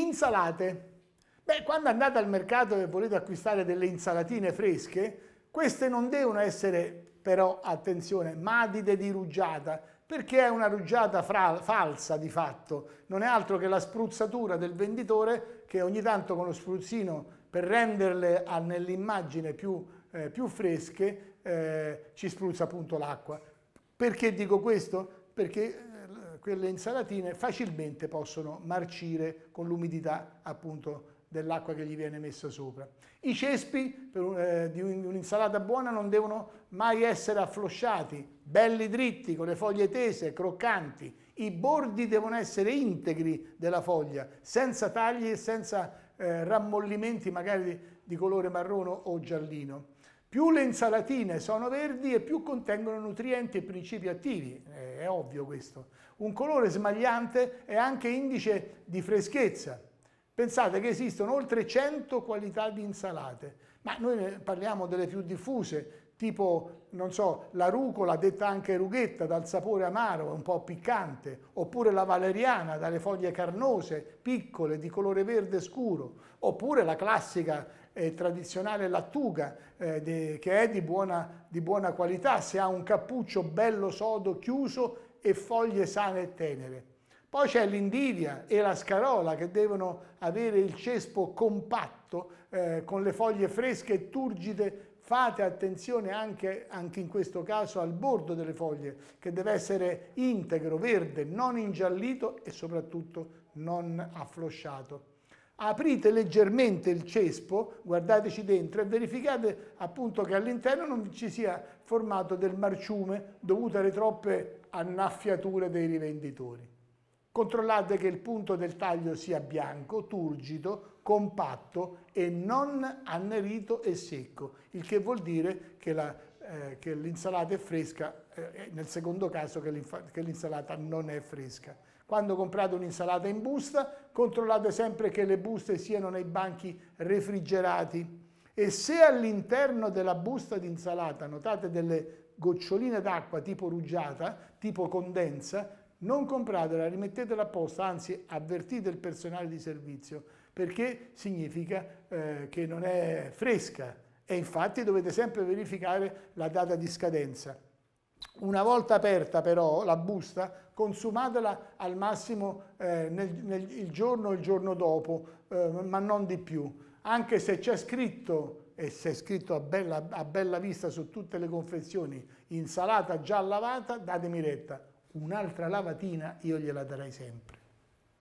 Insalate. Beh, quando andate al mercato e volete acquistare delle insalatine fresche, queste non devono essere però, attenzione, madide di rugiada, perché è una rugiada falsa di fatto, non è altro che la spruzzatura del venditore che ogni tanto con lo spruzzino per renderle nell'immagine più, eh, più, fresche eh, ci spruzza appunto l'acqua. Perché dico questo? Perché eh, quelle insalatine facilmente possono marcire con l'umidità appunto dell'acqua che gli viene messa sopra. I cespi un, eh, di un'insalata buona non devono mai essere afflosciati, belli dritti, con le foglie tese, croccanti. I bordi devono essere integri della foglia, senza tagli e senza eh, rammollimenti magari di, di colore marrone o giallino. Più le insalatine sono verdi e più contengono nutrienti e principi attivi, eh, è ovvio questo. Un colore smagliante è anche indice di freschezza. Pensate che esistono oltre 100 qualità di insalate, ma noi parliamo delle più diffuse, tipo, non so, la rucola, detta anche rughetta, dal sapore amaro, un po' piccante, oppure la valeriana, dalle foglie carnose, piccole, di colore verde scuro, oppure la classica eh, tradizionale lattuga, eh, de, che è di buona, di buona qualità, se ha un cappuccio bello sodo chiuso e foglie sane e tenere. Poi c'è l'indidia e la scarola che devono avere il cespo compatto eh, con le foglie fresche e turgide. Fate attenzione anche, anche, in questo caso al bordo delle foglie che deve essere integro, verde, non ingiallito e soprattutto non afflosciato aprite leggermente il cespo, guardateci dentro e verificate appunto che all'interno non ci sia formato del marciume dovuto alle troppe annaffiature dei rivenditori. Controllate che il punto del taglio sia bianco, turgido, compatto e non annerito e secco, il che vuol dire che eh, l'insalata eh, è fresca, eh, nel secondo caso che l'insalata non è fresca. Quando comprate un'insalata in busta, controllate sempre che le buste siano nei banchi refrigerati. E se all'interno della busta d'insalata notate delle goccioline d'acqua tipo rugiata, tipo condensa, non compratela, rimettetela apposta, anzi avvertite il personale di servizio, perché significa eh, che non è fresca e infatti dovete sempre verificare la data di scadenza. Una volta aperta però la busta, consumatela al massimo eh, nel, nel, il giorno o il giorno dopo, eh, ma non di più. Anche se c'è scritto, e se è scritto a bella, a bella vista su tutte le confezioni, insalata già lavata, datemi retta. Un'altra lavatina io gliela darei sempre.